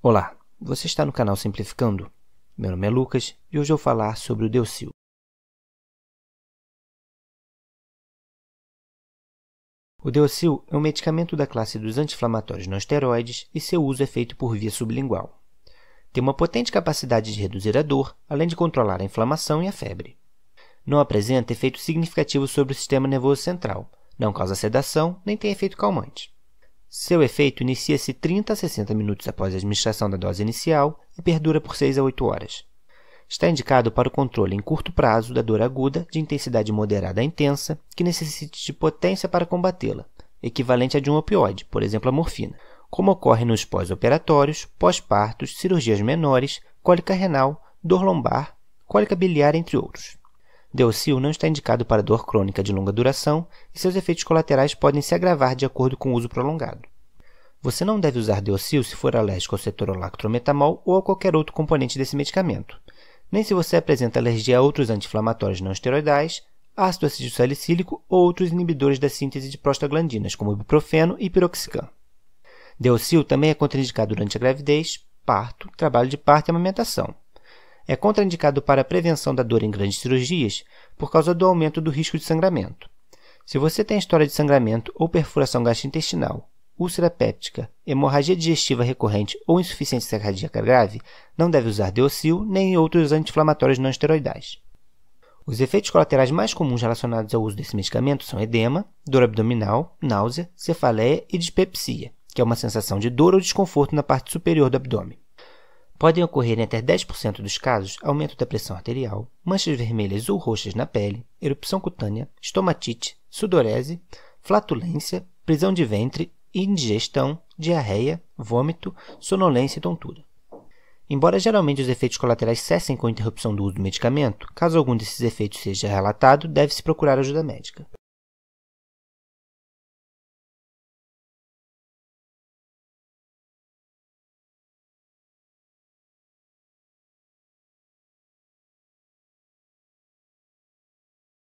Olá, você está no canal Simplificando? Meu nome é Lucas e hoje eu vou falar sobre o Deucil. O Deocil é um medicamento da classe dos anti-inflamatórios não esteroides e seu uso é feito por via sublingual. Tem uma potente capacidade de reduzir a dor, além de controlar a inflamação e a febre. Não apresenta efeito significativo sobre o sistema nervoso central, não causa sedação nem tem efeito calmante. Seu efeito inicia-se 30 a 60 minutos após a administração da dose inicial e perdura por 6 a 8 horas. Está indicado para o controle em curto prazo da dor aguda de intensidade moderada a intensa que necessite de potência para combatê-la, equivalente a de um opioide, por exemplo a morfina, como ocorre nos pós-operatórios, pós-partos, cirurgias menores, cólica renal, dor lombar, cólica biliar, entre outros. Deocil não está indicado para dor crônica de longa duração e seus efeitos colaterais podem se agravar de acordo com o uso prolongado. Você não deve usar Deocil se for alérgico ao cetorolactrometamol ou a qualquer outro componente desse medicamento, nem se você apresenta alergia a outros anti-inflamatórios não esteroidais, ácido acídico salicílico ou outros inibidores da síntese de prostaglandinas, como ibuprofeno e piroxicam. Deocil também é contraindicado durante a gravidez, parto, trabalho de parto e amamentação. É contraindicado para a prevenção da dor em grandes cirurgias por causa do aumento do risco de sangramento. Se você tem história de sangramento ou perfuração gastrointestinal, úlcera péptica, hemorragia digestiva recorrente ou insuficiência cardíaca grave, não deve usar Deocil nem outros anti-inflamatórios não esteroidais. Os efeitos colaterais mais comuns relacionados ao uso desse medicamento são edema, dor abdominal, náusea, cefaleia e dispepsia, que é uma sensação de dor ou desconforto na parte superior do abdômen. Podem ocorrer em até 10% dos casos aumento da pressão arterial, manchas vermelhas ou roxas na pele, erupção cutânea, estomatite, sudorese, flatulência, prisão de ventre, indigestão, diarreia, vômito, sonolência e tontura. Embora geralmente os efeitos colaterais cessem com a interrupção do uso do medicamento, caso algum desses efeitos seja relatado, deve-se procurar ajuda médica.